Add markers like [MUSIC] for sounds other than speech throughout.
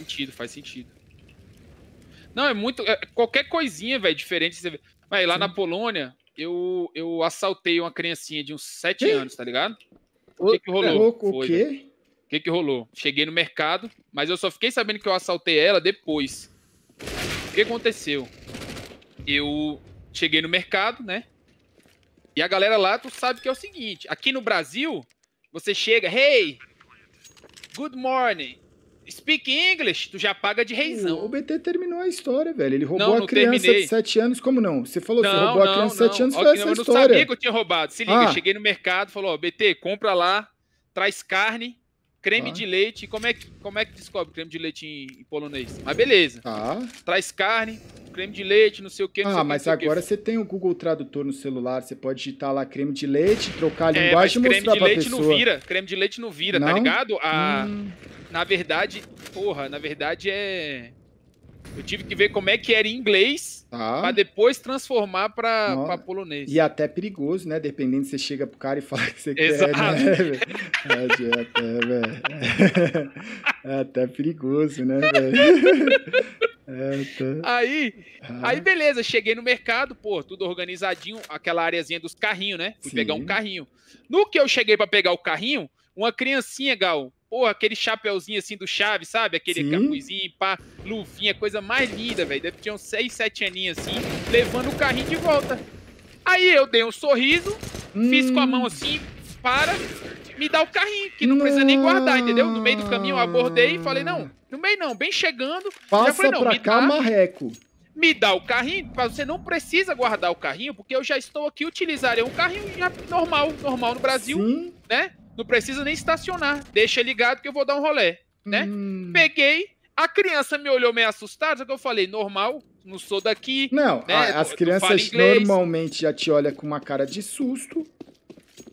sentido, faz sentido. Não, é muito. É, qualquer coisinha, velho, diferente. Você vê. Mas lá Sim. na Polônia, eu, eu assaltei uma criancinha de uns 7 que? anos, tá ligado? O que, que rolou? É louco, Foi, o quê? O que, que rolou? Cheguei no mercado, mas eu só fiquei sabendo que eu assaltei ela depois. O que aconteceu? Eu cheguei no mercado, né? E a galera lá, tu sabe que é o seguinte: aqui no Brasil, você chega, hey, good morning. Speak English, tu já paga de reizão. O, o BT terminou a história, velho. Ele roubou não, não a criança terminei. de 7 anos. Como não? Você falou, não, você roubou não, a criança de 7 anos, foi essa história. Eu sabia que eu tinha roubado. Se liga, ah. cheguei no mercado, falou, ó, BT, compra lá, traz carne, creme ah. de leite. Como é, que, como é que descobre creme de leite em, em polonês? Mas beleza. Ah. Traz carne, creme de leite, não sei o que. Ah, mas que, agora você tem o Google Tradutor no celular, você pode digitar lá creme de leite, trocar a linguagem é, mas e mostrar pra pessoa. creme de leite não vira, creme de leite não vira, tá não? tá ligado? A, hum. Na verdade, porra, na verdade é... Eu tive que ver como é que era em inglês ah. depois transformar para polonês. E até perigoso, né? Dependendo se você chega pro cara e [LAUGHS] fala que você Exato. quer, né? [LAUGHS] é, é, é, [LAUGHS] é até perigoso, né, velho? Aí, ah. aí beleza, cheguei no mercado, pô, tudo organizadinho, aquela areazinha dos carrinhos, né? Fui Sim. pegar um carrinho. No que eu cheguei para pegar o carrinho, uma criancinha, Gal, pô, aquele chapeuzinho assim do chave, sabe? Aquele capuzinho, pá, luvinha, coisa mais linda, velho. Deve ter uns 6, 7 aninhos assim, levando o carrinho de volta. Aí eu dei um sorriso, hum. fiz com a hum. mão assim, para, me dá o carrinho, que não, não, precisa nem guardar, entendeu? No meio do caminho eu abordei e falei, não, no meio não, bem chegando. Passa já falei, não, pra me cá, dá, marreco. Me dá o carrinho, você não precisa guardar o carrinho, porque eu já estou aqui, utilizando um carrinho normal, normal no Brasil, Sim. né? Não precisa nem estacionar, deixa ligado que eu vou dar um rolé, né? Hum. Peguei, a criança me olhou meio assustada, só que eu falei, normal, não sou daqui. Não, né? a, as eu, crianças normalmente já te olham com uma cara de susto.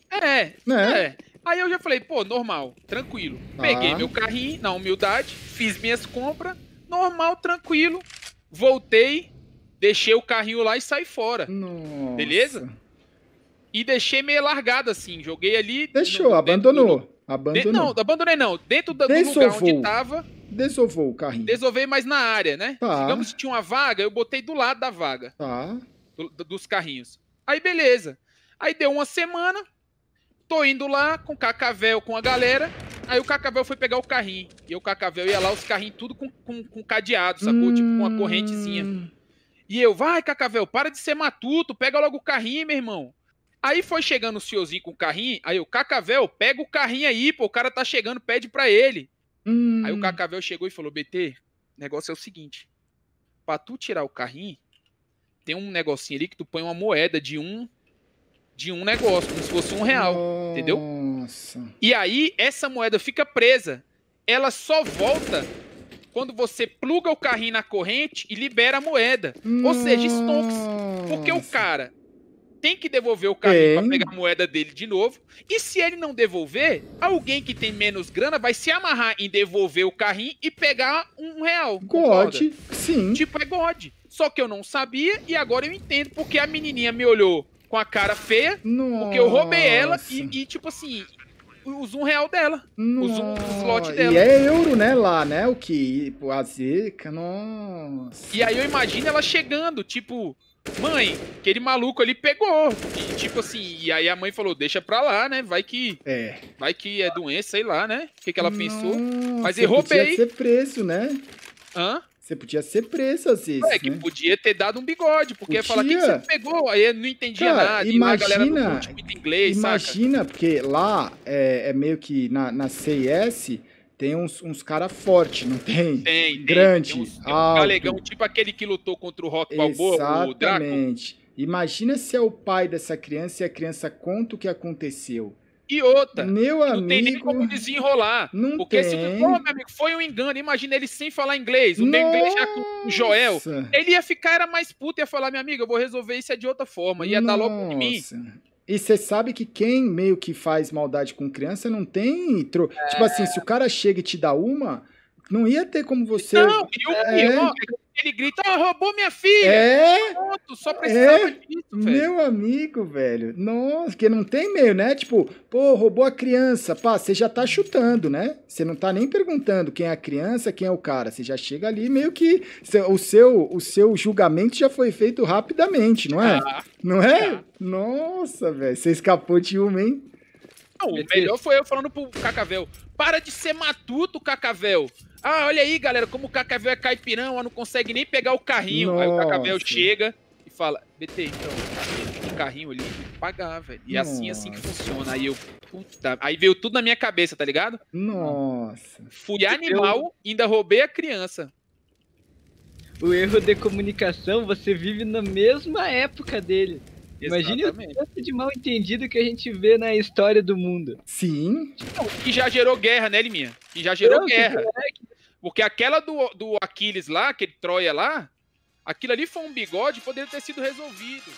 É, né? é. Aí eu já falei, pô, normal, tranquilo. Ah. Peguei ah. meu carrinho, na humildade, fiz minhas compras, normal, tranquilo. Voltei, deixei o carrinho lá e saí fora. Nossa. Beleza? E deixei meio largado assim, joguei ali. Deixou, abandonou. Do, abandonou. De, não, abandonei não. Dentro do, lugar onde tava. Desovou o carrinho. Desovei, mas na área, né? Tá. Digamos que tinha uma vaga, eu botei do lado da vaga. Tá. Do, dos carrinhos. Aí beleza. Aí deu uma semana, Tô indo lá com o Cacavel, com a galera. Aí o Cacavel foi pegar o carrinho. E o Cacavel ia lá, os carrinhos tudo com, com, com cadeado, sacou? Hum... Tipo, com uma hum. correntezinha. E eu, vai, Cacavel, para de ser matuto, pega logo o carrinho, meu irmão. Aí foi chegando o senhorzinho com o carrinho, aí o Cacavel, pega o carrinho aí, pô, o cara tá chegando, pede pra ele. Hum. Aí o Cacavel chegou e falou, BT, o negócio é o seguinte, pra tu tirar o carrinho, tem um negocinho ali que tu põe uma moeda de um de um negócio, como se fosse um real, Nossa. entendeu? E aí, essa moeda fica presa. Ela só volta quando você pluga o carrinho na corrente e libera a moeda. Nossa. Ou seja, stonks. Porque o cara tem que devolver o carrinho para é. pegar a moeda dele de novo. E se ele não devolver, alguém que tem menos grana vai se amarrar em devolver o carrinho e pegar um real. God, sim. Tipo, é God. Só que eu não sabia e agora eu entendo porque a menininha me olhou com a cara feia, Nossa. porque eu roubei ela e, e tipo assim, o um real dela. o um slot dela. E é euro, né, lá, né? O que? A zica, nossa. E aí eu imagino ela chegando, tipo, mãe, aquele maluco ali pegou. E tipo assim, e aí a mãe falou, deixa pra lá, né? Vai que. É. Vai que é doença, sei lá, né? O que, que ela nossa, pensou. Mas eu roubei. Podia ser preso, né? Hã? Você podia ser preso às vezes. É, que né? podia ter dado um bigode, porque podia. ia falar que você pegou, aí eu não entendia Cara, nada. Imagina, a galera não muito inglês, Imagina, saca? porque lá é, é, meio que na, na CIS tem uns, uns caras fortes, não tem? Tem, Grande, tem. Uns, tem um galegão, tipo aquele que lutou contra o Rock Balboa, o Draco. Exatamente. Imagina se é o pai dessa criança e a criança conta o que aconteceu. E outra, meu não amigo, tem nem como desenrolar. Não porque tem. se for, meu amigo, foi um engano. Imagina ele sem falar inglês. O Nossa. inglês já com o Joel. Ele ia ficar, era mais puto, ia falar, minha amiga, eu vou resolver isso é de outra forma. Ia Nossa. dar logo de mim. E você sabe que quem meio que faz maldade com criança não tem. Tro... É. Tipo assim, se o cara chega e te dá uma, não ia ter como você. Não, e o é, pior é, é que ele grita, oh, roubou minha filha! É? Pronto, só precisava é, disso, velho. Meu amigo, velho. Nossa, que não tem meio, né? Tipo, pô, roubou a criança. Pá, você já tá chutando, né? Você não tá nem perguntando quem é a criança, quem é o cara. Você já chega ali meio que o seu, o seu julgamento já foi feito rapidamente, não é? Ah, não é? Nossa, velho. Você escapou de uma, hein? Não, o melhor foi eu falando pro Cacavel, para de ser matuto, Cacavel. Ah, olha aí, galera, como o Cacavel é caipirão, ela não consegue nem pegar o carrinho. Nossa. Aí o Cacavel chega e fala, BT, então, o carrinho ali pagar, velho. E Nossa. É assim, assim que funciona. Aí eu, puta, aí veio tudo na minha cabeça, tá ligado? Nossa. Fui animal, eu... ainda roubei a criança. O erro de comunicação, você vive na mesma época dele. Imagina o tanto de mal entendido que a gente vê na história do mundo. Sim. Que já gerou guerra, né, Liminha? Que já gerou Não, guerra. Que, é, que porque aquela do, do Aquiles lá, aquele Troia lá, aquilo ali foi um bigode, poderia ter sido resolvido.